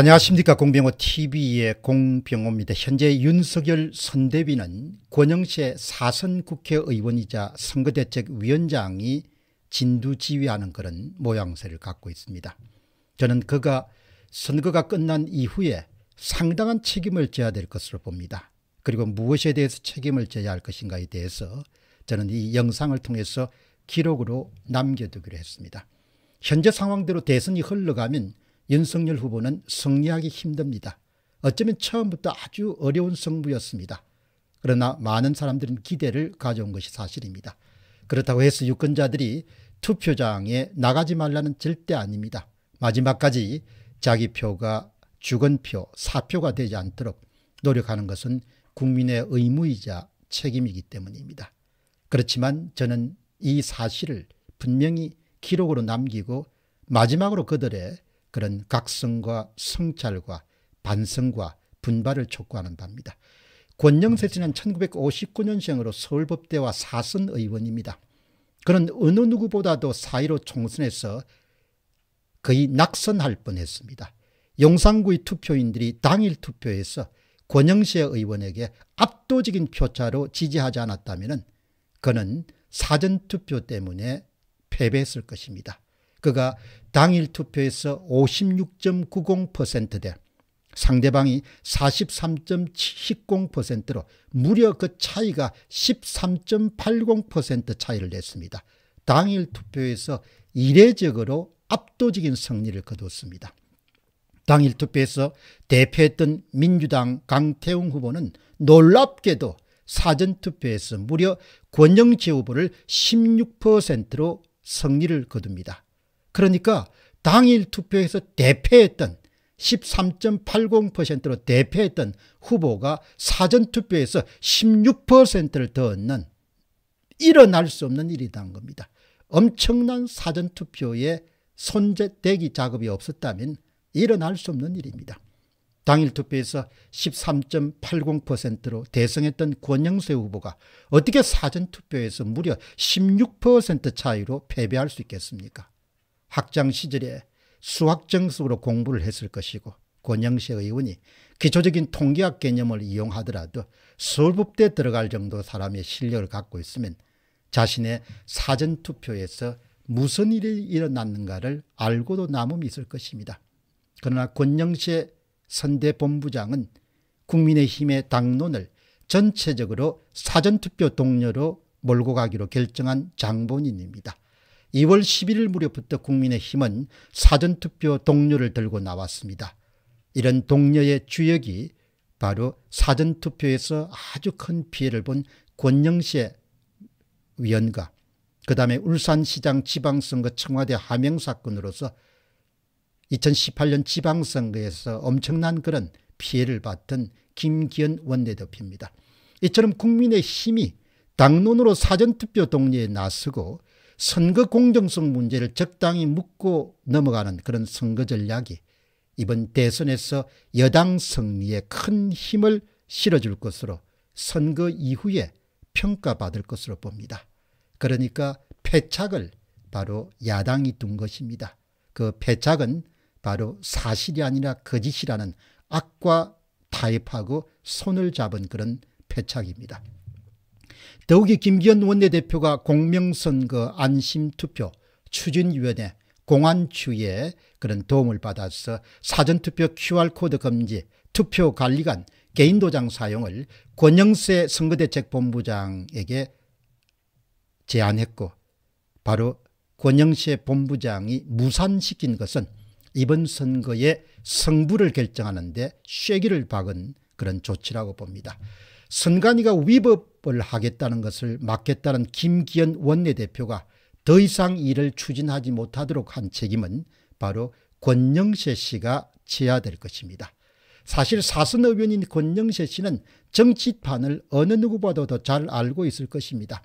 안녕하십니까 공병호TV의 공병호입니다. 현재 윤석열 선대위는 권영세 사선 국회의원이자 선거대책위원장이 진두지휘하는 그런 모양새를 갖고 있습니다. 저는 그가 선거가 끝난 이후에 상당한 책임을 져야 될 것으로 봅니다. 그리고 무엇에 대해서 책임을 져야 할 것인가에 대해서 저는 이 영상을 통해서 기록으로 남겨두기로 했습니다. 현재 상황대로 대선이 흘러가면 윤석열 후보는 승리하기 힘듭니다. 어쩌면 처음부터 아주 어려운 승부였습니다. 그러나 많은 사람들은 기대를 가져온 것이 사실입니다. 그렇다고 해서 유권자들이 투표장에 나가지 말라는 절대 아닙니다. 마지막까지 자기 표가 주건표, 사표가 되지 않도록 노력하는 것은 국민의 의무이자 책임이기 때문입니다. 그렇지만 저는 이 사실을 분명히 기록으로 남기고 마지막으로 그들의 그런 각성과 성찰과 반성과 분발을 촉구하는 바입니다. 권영세 씨는 1959년생으로 서울법대와 사선 의원입니다. 그는 어느 누구보다도 사1 5 총선에서 거의 낙선할 뻔했습니다. 용산구의 투표인들이 당일 투표에서 권영세 의원에게 압도적인 표차로 지지하지 않았다면 그는 사전투표 때문에 패배했을 것입니다. 그가 당일 투표에서 56.90%대 상대방이 43.70%로 무려 그 차이가 13.80% 차이를 냈습니다. 당일 투표에서 이례적으로 압도적인 승리를 거뒀습니다. 당일 투표에서 대표했던 민주당 강태웅 후보는 놀랍게도 사전투표에서 무려 권영재 후보를 16%로 승리를 거둡니다. 그러니까 당일 투표에서 대패했던 13.80%로 대패했던 후보가 사전투표에서 16%를 더 얻는 일어날 수 없는 일이 란 겁니다. 엄청난 사전투표에 손재대기 작업이 없었다면 일어날 수 없는 일입니다. 당일 투표에서 13.80%로 대승했던 권영세 후보가 어떻게 사전투표에서 무려 16% 차이로 패배할 수 있겠습니까? 학장 시절에 수학 정석으로 공부를 했을 것이고 권영세 의원이 기초적인 통계학 개념을 이용하더라도 서울법대 들어갈 정도 사람의 실력을 갖고 있으면 자신의 사전투표에서 무슨 일이 일어났는가를 알고도 남음이 있을 것입니다. 그러나 권영세 선대본부장은 국민의힘의 당론을 전체적으로 사전투표 동료로 몰고 가기로 결정한 장본인입니다. 2월 11일 무렵부터 국민의힘은 사전투표 동료를 들고 나왔습니다. 이런 동료의 주역이 바로 사전투표에서 아주 큰 피해를 본 권영세 위원과 그 다음에 울산시장 지방선거 청와대 하명 사건으로서 2018년 지방선거에서 엄청난 그런 피해를 받은 김기현 원내대표입니다. 이처럼 국민의힘이 당론으로 사전투표 동료에 나서고 선거 공정성 문제를 적당히 묻고 넘어가는 그런 선거 전략이 이번 대선에서 여당 승리에 큰 힘을 실어줄 것으로 선거 이후에 평가받을 것으로 봅니다. 그러니까 패착을 바로 야당이 둔 것입니다. 그 패착은 바로 사실이 아니라 거짓이라는 악과 타협하고 손을 잡은 그런 패착입니다. 더욱이 김기현 원내대표가 공명선거 안심투표 추진위원회 공안추에 그런 도움을 받아서 사전투표 QR코드 금지 투표관리관 개인도장 사용을 권영세 선거대책본부장에게 제안했고 바로 권영세 본부장이 무산시킨 것은 이번 선거의 승부를 결정하는 데 쇠기를 박은 그런 조치라고 봅니다. 선관위가 위법을 하겠다는 것을 막겠다는 김기현 원내대표가 더 이상 이를 추진하지 못하도록 한 책임은 바로 권영세 씨가 져야 될 것입니다. 사실 사선 의원인 권영세 씨는 정치판을 어느 누구보다 더잘 알고 있을 것입니다.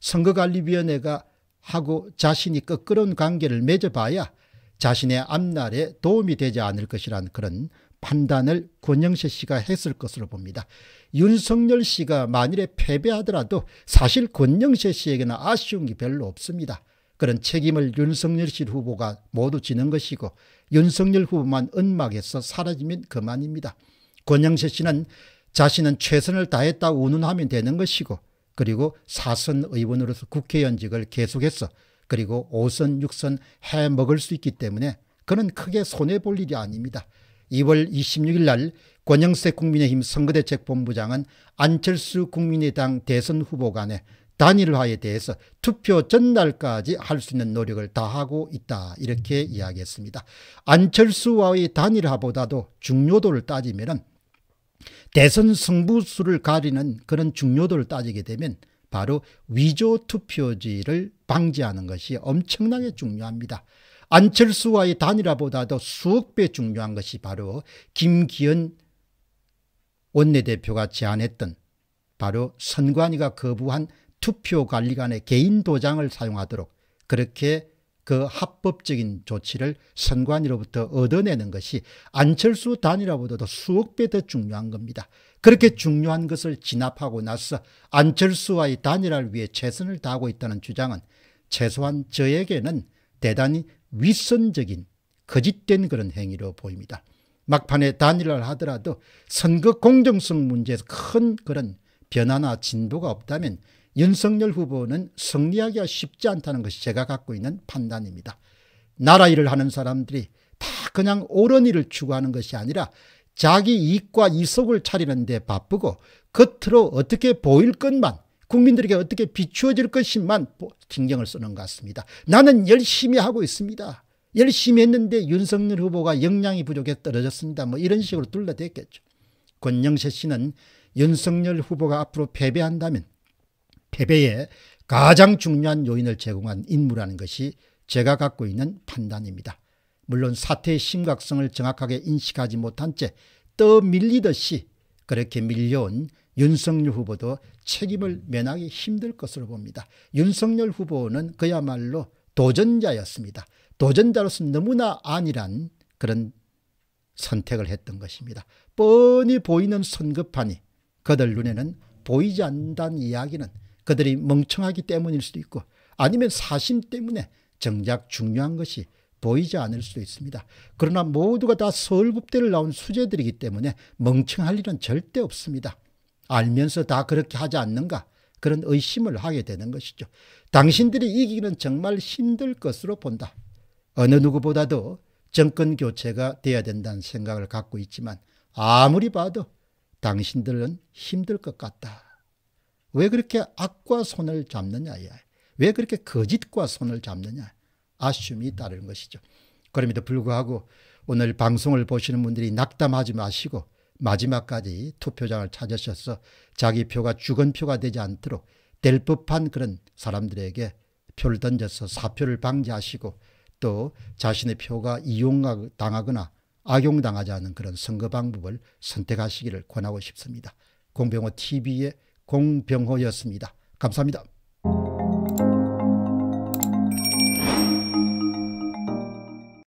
선거관리위원회가 하고 자신이 끄끄러운 관계를 맺어봐야 자신의 앞날에 도움이 되지 않을 것이란 그런 판단을 권영세 씨가 했을 것으로 봅니다. 윤석열 씨가 만일에 패배하더라도 사실 권영세 씨에게는 아쉬운 게 별로 없습니다. 그런 책임을 윤석열 씨 후보가 모두 지는 것이고 윤석열 후보만 은막에서 사라지면 그만입니다. 권영세 씨는 자신은 최선을 다했다 운운하면 되는 것이고 그리고 사선 의원으로서 국회의원직을 계속해서 그리고 5선 6선 해먹을 수 있기 때문에 그는 크게 손해볼 일이 아닙니다. 2월 26일 날 권영세 국민의힘 선거대책본부장은 안철수 국민의당 대선 후보 간의 단일화에 대해서 투표 전날까지 할 수 있는 노력을 다하고 있다 이렇게 이야기했습니다. 안철수와의 단일화보다도 중요도를 따지면 대선 승부수를 가리는 그런 중요도를 따지게 되면 바로 위조 투표지를 방지하는 것이 엄청나게 중요합니다. 안철수와의 단일화보다도 수억 배 중요한 것이 바로 김기현 원내대표가 제안했던 바로 선관위가 거부한 투표관리관의 개인 도장을 사용하도록 그렇게 그 합법적인 조치를 선관위로부터 얻어내는 것이 안철수 단일화보다도 수억 배 더 중요한 겁니다. 그렇게 중요한 것을 진압하고 나서 안철수와의 단일화를 위해 최선을 다하고 있다는 주장은 최소한 저에게는 대단히 위선적인 거짓된 그런 행위로 보입니다. 막판에 단일화를 하더라도 선거 공정성 문제에서 큰 그런 변화나 진도가 없다면 윤석열 후보는 승리하기가 쉽지 않다는 것이 제가 갖고 있는 판단입니다. 나라 일을 하는 사람들이 다 그냥 옳은 일을 추구하는 것이 아니라 자기 이익과 이속을 차리는 데 바쁘고 겉으로 어떻게 보일 것만 국민들에게 어떻게 비추어질 것인만 신경을 쓰는 것 같습니다. 나는 열심히 하고 있습니다. 열심히 했는데 윤석열 후보가 역량이 부족해 떨어졌습니다. 뭐 이런 식으로 둘러댔겠죠. 권영세 씨는 윤석열 후보가 앞으로 패배한다면 패배에 가장 중요한 요인을 제공한 인물이라는 것이 제가 갖고 있는 판단입니다. 물론 사태의 심각성을 정확하게 인식하지 못한 채 떠밀리듯이 그렇게 밀려온 윤석열 후보도 책임을 면하기 힘들 것으로 봅니다. 윤석열 후보는 그야말로 도전자였습니다. 도전자로서 너무나 안일한 그런 선택을 했던 것입니다. 뻔히 보이는 선급하니 그들 눈에는 보이지 않는다는 이야기는 그들이 멍청하기 때문일 수도 있고 아니면 사심 때문에 정작 중요한 것이 보이지 않을 수도 있습니다. 그러나 모두가 다 서울법대를 나온 수재들이기 때문에 멍청할 일은 절대 없습니다. 알면서 다 그렇게 하지 않는가 그런 의심을 하게 되는 것이죠. 당신들이 이기기는 정말 힘들 것으로 본다. 어느 누구보다도 정권 교체가 돼야 된다는 생각을 갖고 있지만 아무리 봐도 당신들은 힘들 것 같다. 왜 그렇게 악과 손을 잡느냐. 왜 그렇게 거짓과 손을 잡느냐. 아쉬움이 따르는 것이죠. 그럼에도 불구하고 오늘 방송을 보시는 분들이 낙담하지 마시고 마지막까지 투표장을 찾으셔서 자기 표가 죽은 표가 되지 않도록 될 법한 그런 사람들에게 표를 던져서 사표를 방지하시고 또 자신의 표가 이용당하거나 악용당하지 않은 그런 선거 방법을 선택하시기를 권하고 싶습니다. 공병호 TV의 공병호였습니다. 감사합니다.